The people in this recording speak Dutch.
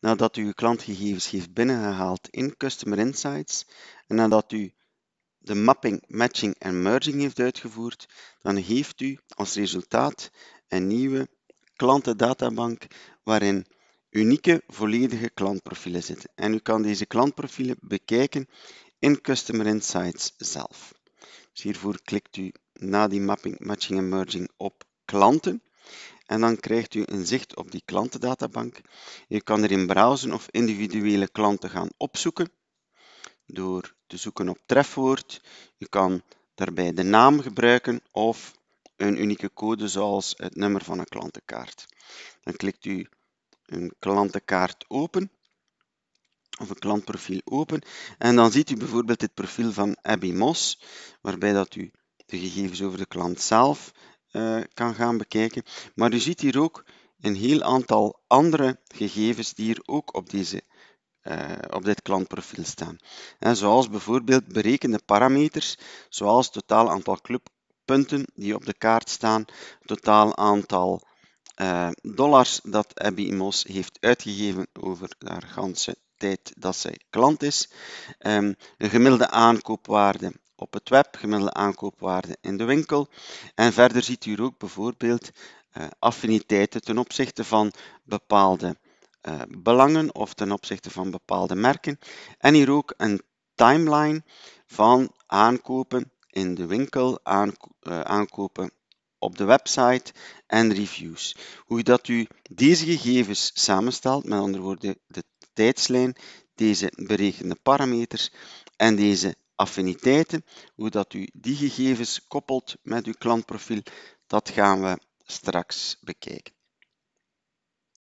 nadat u uw klantgegevens heeft binnengehaald in Customer Insights en nadat u de mapping, matching en merging heeft uitgevoerd, dan heeft u als resultaat een nieuwe klantendatabank waarin unieke volledige klantprofielen zitten. En u kan deze klantprofielen bekijken in Customer Insights zelf. Dus hiervoor klikt u na die mapping, matching en merging op klanten en dan krijgt u een zicht op die klantendatabank. Je kan erin browsen of individuele klanten gaan opzoeken door te zoeken op trefwoord. U kan daarbij de naam gebruiken of een unieke code zoals het nummer van een klantenkaart. Dan klikt u een klantenkaart open of een klantprofiel open en dan ziet u bijvoorbeeld het profiel van Abby Moss waarbij dat u de gegevens over de klant zelf eh, kan gaan bekijken. Maar u ziet hier ook een heel aantal andere gegevens die hier ook op, deze, eh, op dit klantprofiel staan. Eh, zoals bijvoorbeeld berekende parameters, zoals totaal aantal clubpunten die op de kaart staan, totaal aantal dollars dat Abby Mos heeft uitgegeven over haar ganse tijd dat zij klant is, ehm, een gemiddelde aankoopwaarde op het web, gemiddelde aankoopwaarde in de winkel. En verder ziet u hier ook bijvoorbeeld eh, affiniteiten ten opzichte van bepaalde eh, belangen of ten opzichte van bepaalde merken. En hier ook een timeline van aankopen in de winkel, eh, aankopen op de website en reviews. Hoe dat u deze gegevens samenstelt, met andere woorden de tijdslijn, deze berekende parameters en deze affiniteiten, hoe dat u die gegevens koppelt met uw klantprofiel, dat gaan we straks bekijken.